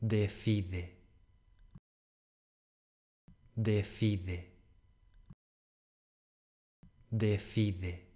decide, decide, decide.